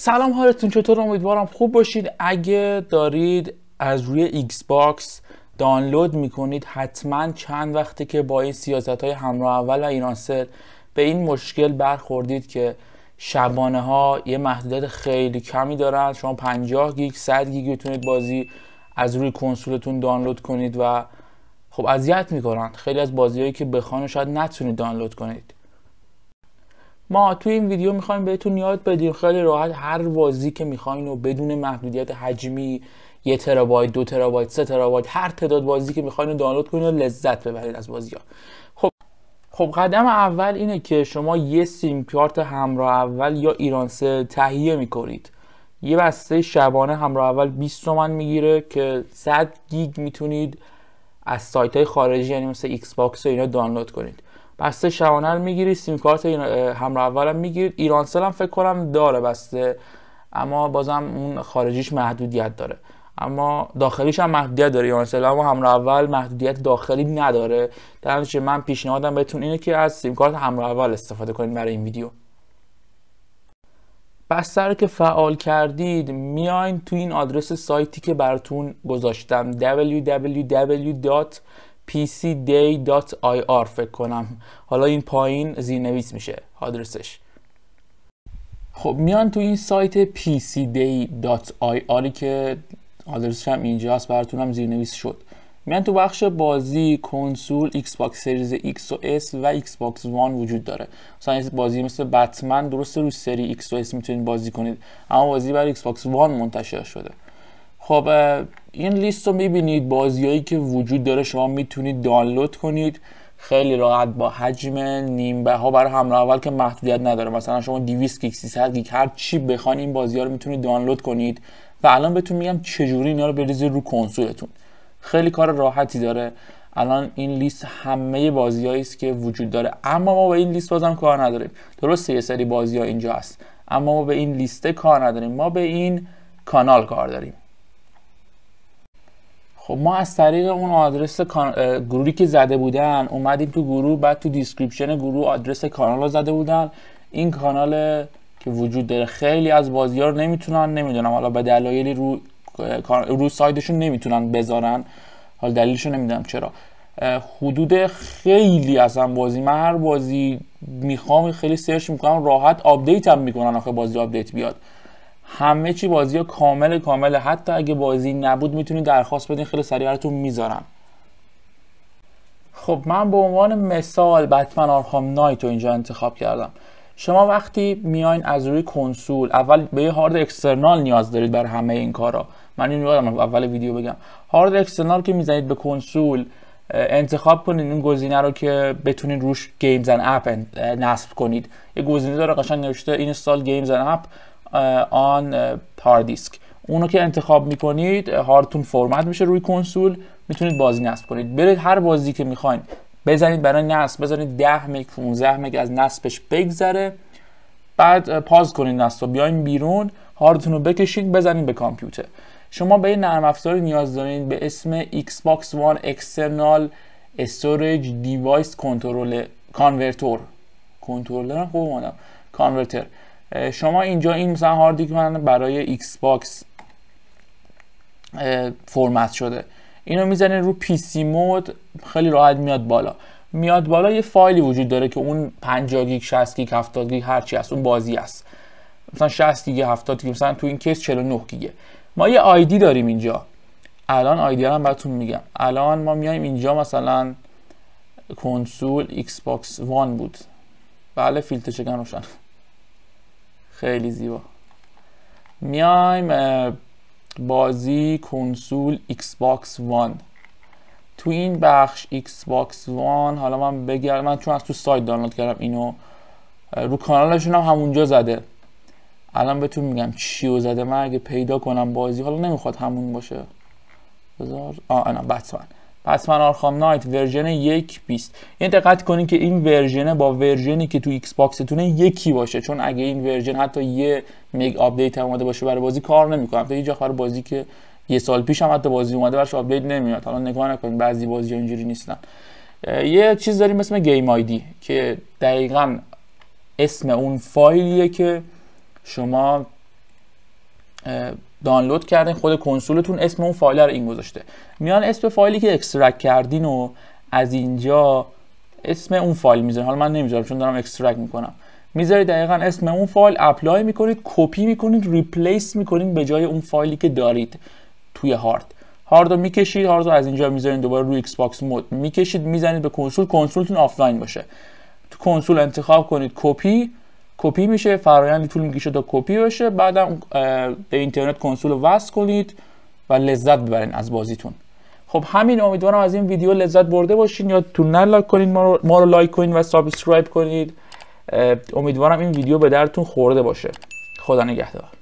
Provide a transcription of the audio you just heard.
سلام حالتون چطور امیدوارم خوب باشید اگه دارید از روی ایکس باکس دانلود میکنید حتما چند وقته که با این سیاست های همراه اول و سر به این مشکل برخوردید که شبانه ها یه محدودیت خیلی کمی دارن شما 50 گیگ 100 گیگ میتونید بازی از روی کنسولتون دانلود کنید و خب اذیت میکنن خیلی از بازیهایی که بخوان شاید نتونید دانلود کنید ما توی این ویدیو میخوایم بهتون یاد بدیم خیلی راحت هر بازی که میخواین و بدون محدودیت حجمی یه ترابایت دو ترابایت سه ترابایت هر تعداد بازی که میخواین دانلود کنید و لذت ببرید از بازی ها خب خب قدم اول اینه که شما یه سیم کارت همراه اول یا ایرانس تهیه میکنید یه بسته شبانه همراه اول 20 تومن میگیره که 100 گیگ میتونید از سایت های خارجی یعنی مثل ایکس باکس و اینا دانلود کنید بسته شبانه رو سیمکارت سیم کارت همراه اولم میگیرید ایرانسل هم فکر کنم داره بسته اما بازم اون خارجیش محدودیت داره اما داخلیش هم محدودیت داره ایرانسل اما همراه اول محدودیت داخلی نداره در من پیشنهادم بهتون اینه که از سیم کارت همراه اول استفاده کنید برای این ویدیو رو که فعال کردید میاین تو این آدرس سایتی که براتون گذاشتم www. pcday.ir فکر کنم حالا این پایین زیرنویس میشه آدرسش خب میان تو این سایت pcday.ir که آدرسش هم هست براتون هم زیرنویس شد میان تو بخش بازی کنسول ایکس باکس سریز X و S و ایکس باکس وان وجود داره مثلا بازی مثل بتمن درست روی سری ایکس و S میتونید بازی کنید اما بازی برای ایکس باکس وان منتشر شده خب این لیست رو میبینید بازیایی که وجود داره شما میتونید دانلود کنید خیلی راحت با حجم نیمبه ها برای همراه اول که محدودیت نداره مثلا شما 200 گیگ 300 گیگ هر چی بخواین این بازی ها رو میتونید دانلود کنید و الان بهتون میگم چجوری اینا رو بریزید رو کنسولتون خیلی کار راحتی داره الان این لیست همه بازی است که وجود داره اما ما به این لیست بازم کار نداریم درسته یه سری بازی اینجا هست اما ما به این لیست کار نداریم ما به این کانال کار داریم خب ما از طریق اون آدرس گروهی که زده بودن اومدیم تو گروه بعد تو دیسکریپشن گروه آدرس کانال رو زده بودن این کانال که وجود داره خیلی از بازی رو نمیتونن نمیدونم حالا به دلایلی رو رو سایدشون نمیتونن بذارن حالا دلیلشون نمیدونم چرا حدود خیلی اصلا بازی من هر بازی میخوام خیلی سرچ میکنم راحت آپدیت هم میکنن آخه بازی آپدیت بیاد همه چی بازی ها کامل کامل حتی اگه بازی نبود میتونید درخواست بدین خیلی سریع براتون میذارم خب من به عنوان مثال بتمن آرخام نایت رو اینجا انتخاب کردم شما وقتی میاین از روی کنسول اول به یه هارد اکسترنال نیاز دارید بر همه این کارا من این یادم اول ویدیو بگم هارد اکسترنال که میزنید به کنسول انتخاب کنید این گزینه رو که بتونید روش گیمز اند اپ نصب کنید یه گزینه داره قشنگ نوشته این گیمز اند اپ آن پاردیسک اونو که انتخاب میکنید هارتون فرمت میشه روی کنسول میتونید بازی نصب کنید برید هر بازی که میخواین بزنید برای نصب بزنید 10 مگ 15 مگ از نصبش بگذره بعد پاز کنید نصب و بیاین بیرون هارتون رو بکشید بزنید به کامپیوتر شما به این نرم افزاری نیاز دارید به اسم Xbox One External Storage Device Controller کانورتر کنترلر خوب کانورتر شما اینجا این مثلا هارد من برای ایکس باکس فرمت شده اینو میزنین رو پی سی مود خیلی راحت میاد بالا میاد بالا یه فایلی وجود داره که اون 50 گیگ 60 گیگ 70 گیگ هرچی هست اون بازی است مثلا 60 گیگ 70 گیگ مثلا تو این کیس 49 گیگه ما یه آیدی داریم اینجا الان آیدی هم براتون میگم الان ما میایم اینجا مثلا کنسول ایکس باکس وان بود بله فیلتر شکن روشن خیلی زیبا میایم بازی کنسول ایکس باکس وان تو این بخش ایکس باکس وان حالا من بگیرم من چون از تو سایت دانلود کردم اینو رو کانالشون هم همونجا زده الان بهتون میگم چیو زده من اگه پیدا کنم بازی حالا نمیخواد همون باشه بذار آه انا بتمن پس من آرخام نایت ورژن یک بیست این یعنی دقت کنید که این ورژن با ورژنی که تو ایکس تونه یکی باشه چون اگه این ورژن حتی یه مگ آپدیت هم اومده باشه برای بازی کار نمیکنه حتی هیچ برای بازی که یه سال پیش هم حتی بازی اومده براش آپدیت نمیاد حالا نگاه نکنید بعضی بازی اینجوری نیستن یه چیز داریم اسم گیم آیدی که دقیقا اسم اون فایلیه که شما دانلود کردین خود کنسولتون اسم اون فایل رو این گذاشته میان اسم فایلی که اکسترکت کردین و از اینجا اسم اون فایل میذارین حالا من نمیذارم چون دارم اکسترکت میکنم میذارید دقیقا اسم اون فایل اپلای میکنید کپی میکنید ریپلیس میکنید به جای اون فایلی که دارید توی هارد هارد رو میکشید هارد رو از اینجا میذارید دوباره روی ایکس باکس مود میکشید میزنید به کنسول کنسولتون آفلاین باشه تو کنسول انتخاب کنید کپی کپی میشه فرایند طول میکشه تا کپی بشه بعدم به اینترنت کنسول رو وصل کنید و لذت ببرین از بازیتون خب همین امیدوارم از این ویدیو لذت برده باشین یا تون لایک کنین ما رو, ما رو لایک کنین و سابسکرایب کنید امیدوارم این ویدیو به درتون خورده باشه خدا نگهدار